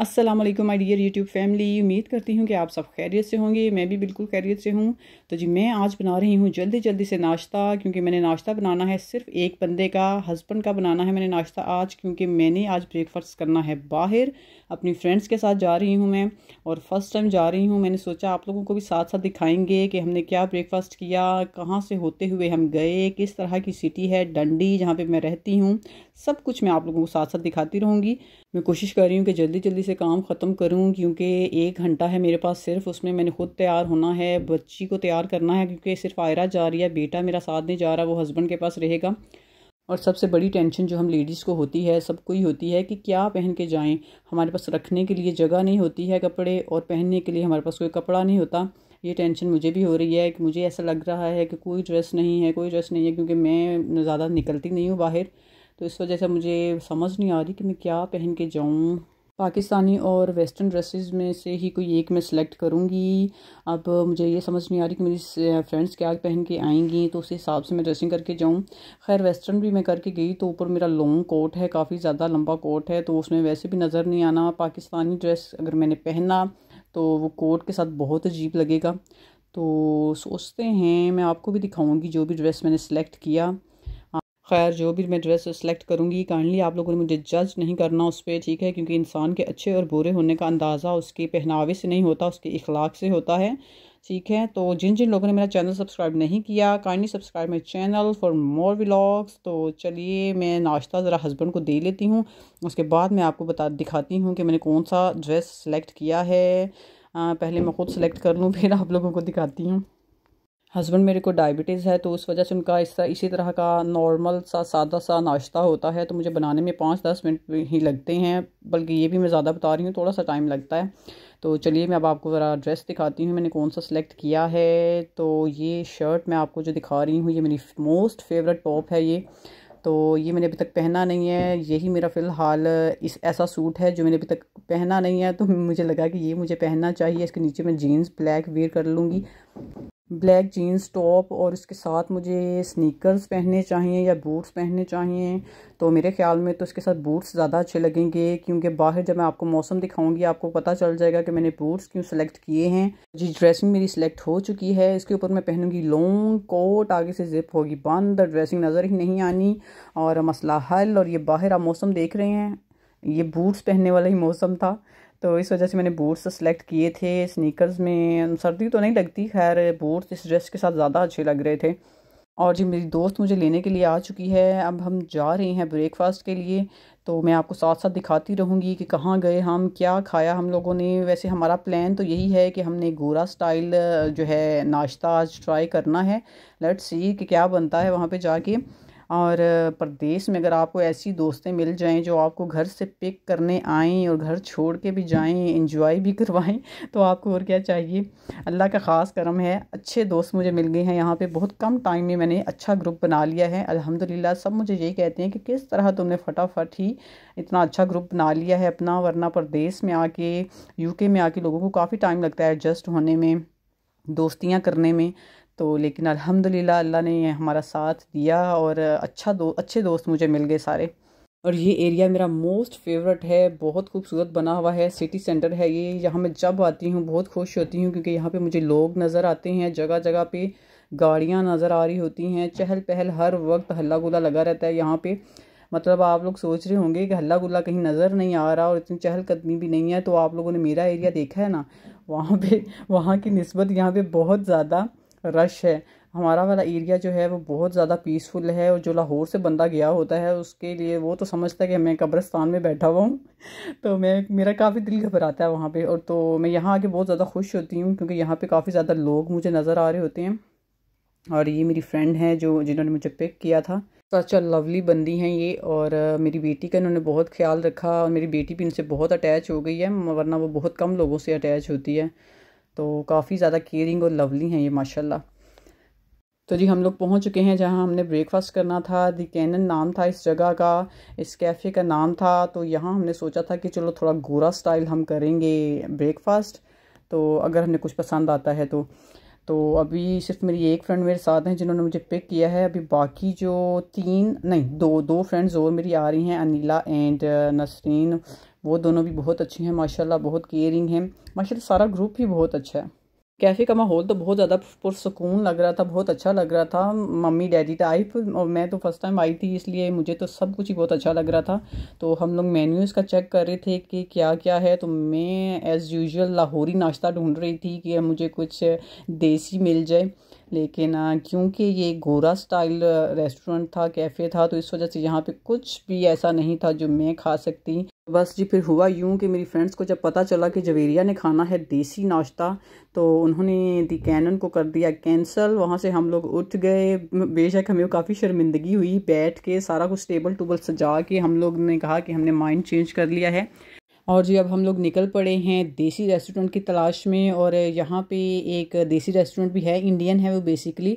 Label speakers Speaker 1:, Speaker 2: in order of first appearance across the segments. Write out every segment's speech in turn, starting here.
Speaker 1: Aslam my dear YouTube family उम्मीद करती हूँ कि आप सब खैरियत से होंगे मैं भी बिल्कुल खैरियत से हूँ तो जी मैं आज बना रही हूँ जल्दी जल्दी से नाश्ता क्योंकि मैंने नाश्ता बनाना है सिर्फ एक बंदे का हस्बैंड का बनाना है मैंने नाश्ता आज क्योंकि मैंने आज ब्रेकफास्ट करना है बाहर अपनी फ्रेंड्स के साथ जा रही हूँ मैं और फर्स्ट टाइम जा रही हूँ मैंने सोचा आप लोगों को भी साथ साथ दिखाएंगे कि हमने क्या ब्रेकफास्ट किया कहाँ से होते हुए हम गए किस तरह की सिटी है डंडी जहाँ पर मैं रहती हूँ सब कुछ मैं आप लोगों को साथ साथ दिखाती रहूँगी मैं कोशिश कर रही हूँ कि जल्दी जल्दी से काम ख़त्म करूं क्योंकि एक घंटा है मेरे पास सिर्फ उसमें मैंने ख़ुद तैयार होना है बच्ची को तैयार करना है क्योंकि सिर्फ आयरा जा रही है बेटा मेरा साथ नहीं जा रहा वो हस्बैंड के पास रहेगा और सबसे बड़ी टेंशन जो हम लेडीज़ को होती है सबको ही होती है कि क्या पहन के जाएं हमारे पास रखने के लिए जगह नहीं होती है कपड़े और पहनने के लिए हमारे पास कोई कपड़ा नहीं होता ये टेंशन मुझे भी हो रही है कि मुझे ऐसा लग रहा है कि कोई ड्रेस नहीं है कोई ड्रेस नहीं है क्योंकि मैं ज़्यादा निकलती नहीं हूँ बाहर तो इस वजह से मुझे समझ नहीं आ रही कि मैं क्या पहन के जाऊँ पाकिस्तानी और वेस्टर्न ड्रेसेस में से ही कोई एक मैं सिलेक्ट करूँगी अब मुझे ये समझ नहीं आ रही कि मेरी फ्रेंड्स क्या पहन के आएंगी तो उस हिसाब से मैं ड्रेसिंग करके जाऊँ खैर वेस्टर्न भी मैं करके गई तो ऊपर मेरा लॉन्ग कोट है काफ़ी ज़्यादा लंबा कोट है तो उसमें वैसे भी नज़र नहीं आना पाकिस्तानी ड्रेस अगर मैंने पहना तो वो कोट के साथ बहुत अजीब लगेगा तो सोचते हैं मैं आपको भी दिखाऊँगी जो भी ड्रेस मैंने सेलेक्ट किया खैर जो भी मैं ड्रेस सेलेक्ट करूँगी काइंडली आप लोगों ने मुझे जज नहीं करना उस पर ठीक है क्योंकि इंसान के अच्छे और बुरे होने का अंदाज़ा उसके पहनावे से नहीं होता उसके इखलाक से होता है ठीक है तो जिन जिन लोगों ने मेरा चैनल सब्सक्राइब नहीं किया kindly subscribe my channel for more vlogs तो चलिए मैं नाश्ता ज़रा हस्बैंड को दे लेती हूँ उसके बाद मैं आपको बता दिखाती हूँ कि मैंने कौन सा ड्रेस सेलेक्ट किया है आ, पहले मैं ख़ुद सेलेक्ट कर लूँ फिर आप लोगों को दिखाती हूँ हस्बैंड मेरे को डायबिटीज़ है तो उस वजह से उनका इस इसी तरह का नॉर्मल सा सादा सा नाश्ता होता है तो मुझे बनाने में पाँच दस मिनट ही लगते हैं बल्कि ये भी मैं ज़्यादा बता रही हूँ थोड़ा सा टाइम लगता है तो चलिए मैं अब आपको ज़रा ड्रेस दिखाती हूँ मैंने कौन सा सिलेक्ट किया है तो ये शर्ट मैं आपको जो दिखा रही हूँ ये मेरी मोस्ट फेवरेट टॉप है ये तो ये मैंने अभी तक पहना नहीं है यही मेरा फ़िलहाल इस ऐसा सूट है जो मैंने अभी तक पहना नहीं है तो मुझे लगा कि ये मुझे पहनना चाहिए इसके नीचे मैं जीन्स ब्लैक वेयर कर लूँगी ब्लैक जीन्स टॉप और इसके साथ मुझे स्नीकर्स पहनने चाहिए या बूट्स पहनने चाहिए तो मेरे ख्याल में तो इसके साथ बूट्स ज़्यादा अच्छे लगेंगे क्योंकि बाहर जब मैं आपको मौसम दिखाऊंगी आपको पता चल जाएगा कि मैंने बूट्स क्यों सेलेक्ट किए हैं जी ड्रेसिंग मेरी सिलेक्ट हो चुकी है इसके ऊपर मैं पहनूंगी लॉन्ग कोट आगे से जिप होगी बंद ड्रेसिंग नज़र ही नहीं आनी और मसला हल और ये बाहर आप मौसम देख रहे हैं ये बूट्स पहनने वाला ही मौसम था तो इस वजह से मैंने बूट्स सेलेक्ट तो किए थे स्नीकर्स में सर्दी तो नहीं लगती खैर बूट्स इस ड्रेस के साथ ज़्यादा अच्छे लग रहे थे और जी मेरी दोस्त मुझे लेने के लिए आ चुकी है अब हम जा रहे हैं ब्रेकफास्ट के लिए तो मैं आपको साथ साथ दिखाती रहूँगी कि कहाँ गए हम क्या खाया हम लोगों ने वैसे हमारा प्लान तो यही है कि हमने गोरा स्टाइल जो है नाश्ता आज ट्राई करना है लेट्स सी कि क्या बनता है वहाँ पे जाके और प्रदेश में अगर आपको ऐसी दोस्तें मिल जाएं जो आपको घर से पिक करने आएँ और घर छोड़ के भी जाएँ इंजॉय भी करवाएँ तो आपको और क्या चाहिए अल्लाह का ख़ास करम है अच्छे दोस्त मुझे मिल गए हैं यहाँ पर बहुत कम टाइम में मैंने अच्छा ग्रुप बना लिया है अलहमदिल्ला सब मुझे यही कहते हैं कि किस तरह तुमने फटाफट ही इतना अच्छा ग्रुप बना लिया है अपना वरना प्रदेश में आके यूके में आके लोगों को काफ़ी टाइम लगता है एडजस्ट होने में दोस्तियाँ करने में तो लेकिन अल्हम्दुलिल्लाह अल्लाह ने हमारा साथ दिया और अच्छा दो अच्छे दोस्त मुझे मिल गए सारे और ये एरिया मेरा मोस्ट फेवरेट है बहुत खूबसूरत बना हुआ है सिटी सेंटर है ये यहाँ मैं जब आती हूँ बहुत खुश होती हूँ क्योंकि यहाँ पे मुझे लोग नज़र आते हैं जगह जगह पे गाड़ियाँ नज़र आ रही होती हैं चहल पहल हर वक्त हल्ला गुला लगा रहता है यहाँ पे मतलब आप लोग सोच रहे होंगे कि हल्ला गुल्ला कहीं नज़र नहीं आ रहा और इतनी चहलकदमी भी नहीं है तो आप लोगों ने मेरा एरिया देखा है ना वहाँ पर वहाँ की नस्बत यहाँ पर बहुत ज़्यादा रश है हमारा वाला एरिया जो है वो बहुत ज़्यादा पीसफुल है और जो लाहौर से बंदा गया होता है उसके लिए वो तो समझता है कि मैं कब्रस्तान में बैठा हुआ हूँ तो मैं मेरा काफ़ी दिल घबराता है वहाँ पे और तो मैं यहाँ आके बहुत ज़्यादा खुश होती हूँ क्योंकि यहाँ पे काफ़ी ज़्यादा लोग मुझे नज़र आ रहे होते हैं और ये मेरी फ्रेंड है जो जिन्होंने मुझे पिक किया था सच अ लवली बंदी हैं ये और मेरी बेटी का इन्होंने बहुत ख्याल रखा और मेरी बेटी भी इनसे बहुत अटैच हो गई है वरना वो बहुत कम लोगों से अटैच होती है तो काफ़ी ज़्यादा केयरिंग और लवली हैं ये माशाल्लाह तो जी हम लोग पहुंच चुके हैं जहां हमने ब्रेकफास्ट करना था दी कैनन नाम था इस जगह का इस कैफ़े का नाम था तो यहाँ हमने सोचा था कि चलो थोड़ा गोरा स्टाइल हम करेंगे ब्रेकफास्ट तो अगर हमें कुछ पसंद आता है तो तो अभी सिर्फ मेरी एक फ्रेंड मेरे साथ हैं जिन्होंने मुझे पिक किया है अभी बाकी जो तीन नहीं दो दो फ्रेंड्स और मेरी आ रही हैं अनिला एंड uh, नसरीन वो दोनों भी बहुत अच्छी हैं माशाल्लाह बहुत केयरिंग हैं माशाल्लाह सारा ग्रुप ही बहुत अच्छा है कैफ़े का माहौल तो बहुत ज़्यादा पुरसकून लग रहा था बहुत अच्छा लग रहा था मम्मी डैडी तो आई और मैं तो फर्स्ट टाइम आई थी इसलिए मुझे तो सब कुछ ही बहुत अच्छा लग रहा था तो हम लोग मेन्यूज़ का चेक कर रहे थे कि क्या क्या है तो मैं एज़ यूजल लाहौरी नाश्ता ढूंढ रही थी कि मुझे कुछ देसी मिल जाए लेकिन क्योंकि ये गोरा स्टाइल रेस्टोरेंट था कैफ़े था तो इस वजह से यहाँ पर कुछ भी ऐसा नहीं था जो मैं खा सकती बस जी फिर हुआ यूं कि मेरी फ्रेंड्स को जब पता चला कि जवेरिया ने खाना है देसी नाश्ता तो उन्होंने दी कैनन को कर दिया कैंसल वहाँ से हम लोग उठ गए बेशक हमें काफ़ी शर्मिंदगी हुई बैठ के सारा कुछ टेबल टूबल सजा के हम लोग ने कहा कि हमने माइंड चेंज कर लिया है और जी अब हम लोग निकल पड़े हैं देसी रेस्टोरेंट की तलाश में और यहाँ पे एक देसी रेस्टोरेंट भी है इंडियन है वो बेसिकली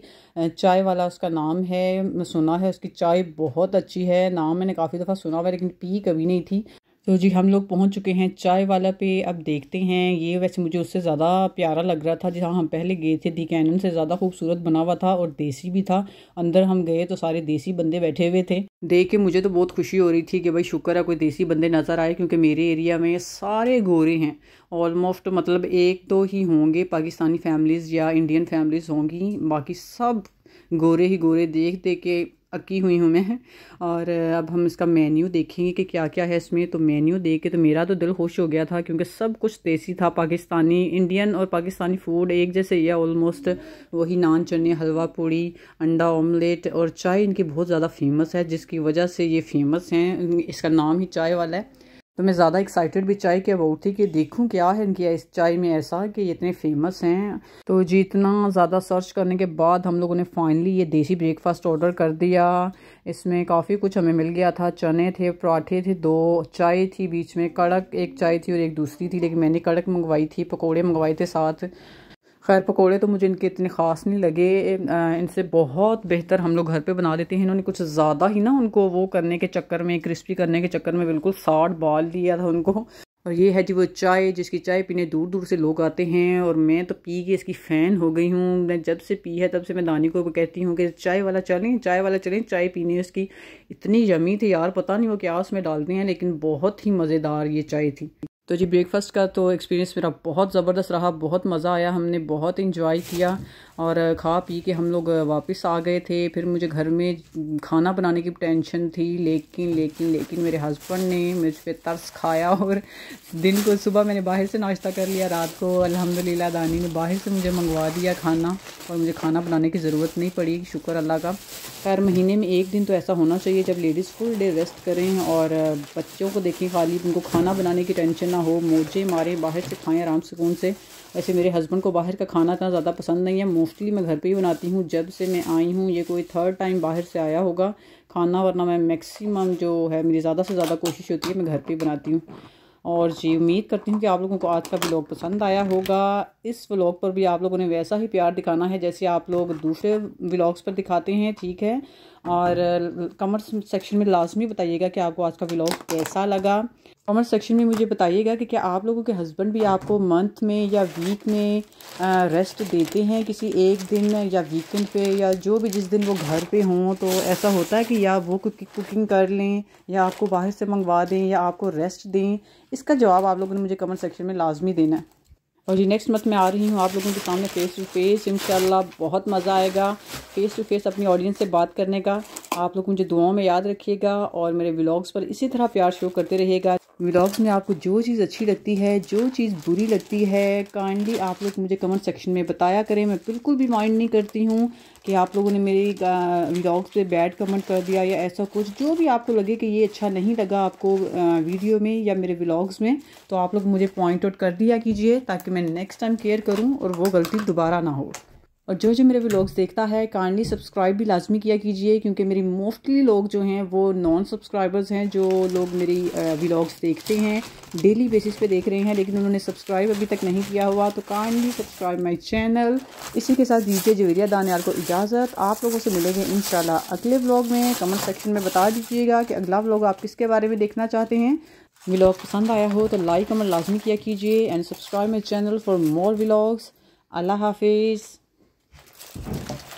Speaker 1: चाय वाला उसका नाम है सुना है उसकी चाय बहुत अच्छी है नाम मैंने काफ़ी दफ़ा सुना हुआ लेकिन पी कभी नहीं थी तो जी हम लोग पहुंच चुके हैं चाय वाला पे अब देखते हैं ये वैसे मुझे उससे ज़्यादा प्यारा लग रहा था जहाँ हम पहले गए थे दी कैनन से ज़्यादा खूबसूरत बना हुआ था और देसी भी था अंदर हम गए तो सारे देसी बंदे बैठे हुए थे देख के मुझे तो बहुत खुशी हो रही थी कि भाई शुक्र है कोई देसी बंदे नज़र आए क्योंकि मेरे एरिया में सारे गोरे हैं ऑलमोस्ट मतलब एक दो तो ही होंगे पाकिस्तानी फैमिलीज़ या इंडियन फैमिलीज़ होंगी बाकी सब गोरे ही गोरे देख देख के अकी हुई हूँ मैं और अब हम इसका मेन्यू देखेंगे कि क्या क्या है इसमें तो मेन्यू देख के तो मेरा तो दिल खुश हो गया था क्योंकि सब कुछ देसी था पाकिस्तानी इंडियन और पाकिस्तानी फूड एक जैसे ही है ऑलमोस्ट वही नान चने हलवा पूड़ी अंडा ऑमलेट और चाय इनकी बहुत ज़्यादा फेमस है जिसकी वजह से ये फेमस हैं इसका नाम ही चाय वाला है तो मैं ज़्यादा एक्साइटेड भी चाय के अबाउट थी कि देखूं क्या है इनकी इस चाय में ऐसा कि ये इतने फेमस हैं तो जी इतना ज़्यादा सर्च करने के बाद हम लोगों ने फाइनली ये देसी ब्रेकफास्ट ऑर्डर कर दिया इसमें काफ़ी कुछ हमें मिल गया था चने थे पराठे थे दो चाय थी बीच में कड़क एक चाय थी और एक दूसरी थी लेकिन मैंने कड़क मंगवाई थी पकौड़े मंगवाए थे साथ खैर पकोड़े तो मुझे इनके इतने ख़ास नहीं लगे इनसे बहुत बेहतर हम लोग घर पे बना लेते हैं इन्होंने कुछ ज़्यादा ही ना उनको वो करने के चक्कर में क्रिस्पी करने के चक्कर में बिल्कुल साठ बाल दिया था उनको और ये है जी वो चाय जिसकी चाय पीने दूर दूर से लोग आते हैं और मैं तो पी के इसकी फ़ैन हो गई हूँ मैं जब से पी है तब से मैं दानी को कहती हूँ कि चाय वाला चलें चाय वाला चलें चाय पीने उसकी इतनी जमी थी यार पता नहीं वो क्या उसमें डालते हैं लेकिन बहुत ही मज़ेदार ये चाय थी तो जी ब्रेकफास्ट का तो एक्सपीरियंस मेरा बहुत ज़बरदस्त रहा बहुत मज़ा आया हमने बहुत इन्जॉय किया और खा पी के हम लोग वापस आ गए थे फिर मुझे घर में खाना बनाने की टेंशन थी लेकिन लेकिन लेकिन मेरे हस्बैंड ने मुझ पर तरस खाया और दिन को सुबह मैंने बाहर से नाश्ता कर लिया रात को अलहमदिल्ला दानी ने बाहर से मुझे मंगवा दिया खाना और मुझे खाना बनाने की ज़रूरत नहीं पड़ी शुक्र अल्लाह का हर महीने में एक दिन तो ऐसा होना चाहिए जब लेडीज़ फुल डे रेस्ट करें और बच्चों को देखें खाली उनको खाना बनाने की टेंशन ना ना हो मोजे मारे बाहर से खाएं आराम सुकून से ऐसे मेरे हस्बैंड को बाहर का खाना इतना ज़्यादा पसंद नहीं है मोस्टली मैं घर पे ही बनाती हूँ जब से मैं आई हूँ ये कोई थर्ड टाइम बाहर से आया होगा खाना वरना मैं मैक्सिमम जो है मेरी ज़्यादा से ज़्यादा कोशिश होती है मैं घर पर बनाती हूँ और जी उम्मीद करती हूँ कि आप लोगों को आज का ब्लॉग पसंद आया होगा इस व्लॉग पर भी आप लोगों ने वैसा ही प्यार दिखाना है जैसे आप लोग दूसरे व्लॉग्स पर दिखाते हैं ठीक है और कमर्स सेक्शन में लाजमी बताइएगा कि आपको आज का व्लॉग कैसा लगा कमेंट सेक्शन में मुझे बताइएगा कि क्या आप लोगों के हस्बैंड भी आपको मंथ में या वीक में रेस्ट देते हैं किसी एक दिन या वीकेंड पे या जो भी जिस दिन वो घर पे हों तो ऐसा होता है कि या वो कुकिंग कर लें या आपको बाहर से मंगवा दें या आपको रेस्ट दें इसका जवाब आप लोगों ने मुझे कमेंट सेक्शन में लाजमी देना है और जी नेक्स्ट मंथ मैं आ रही हूँ आप लोगों के सामने फ़ेस टू फेस इन बहुत मज़ा आएगा फ़ेस टू फेस अपनी ऑडियंस से बात करने का आप लोग मुझे दुआओं में याद रखिएगा और मेरे व्लॉग्स पर इसी तरह प्यार शो करते रहिएगा व्लॉग्स में आपको जो चीज़ अच्छी लगती है जो चीज़ बुरी लगती है काइंडली आप लोग मुझे कमेंट सेक्शन में बताया करें मैं बिल्कुल भी माइंड नहीं करती हूँ कि आप लोगों ने मेरी ब्लॉग्स पे बैड कमेंट कर दिया या ऐसा कुछ जो भी आपको लगे कि ये अच्छा नहीं लगा आपको वीडियो में या मेरे ब्लॉग्स में तो आप लोग मुझे पॉइंट आउट कर दिया कीजिए ताकि मैं नेक्स्ट टाइम केयर करूँ और वो गलती दोबारा ना हो और जो जो मेरे व्लॉग्स देखता है काइंडली सब्सक्राइब भी लाजमी किया कीजिए क्योंकि मेरी मोस्टली लोग जो हैं वो नॉन सब्सक्राइबर्स हैं जो लोग मेरी व्लॉग्स देखते हैं डेली बेसिस पे देख रहे हैं लेकिन उन्होंने सब्सक्राइब अभी तक नहीं किया हुआ तो काइंडली सब्सक्राइब माय चैनल इसी के साथ दीजिए जवेरिया दानियाल को इजाज़त आप लोगों से मिलेंगे इन अगले ब्लॉग में कमेंट सेक्शन में बता दीजिएगा कि अगला ब्लॉग आप किसके बारे में देखना चाहते हैं व्लॉग पसंद आया हो तो लाइक कमेंट लाजमी किया कीजिए and subscribe my channel for more vlogs अल्लाह हाफिज़ Thank you.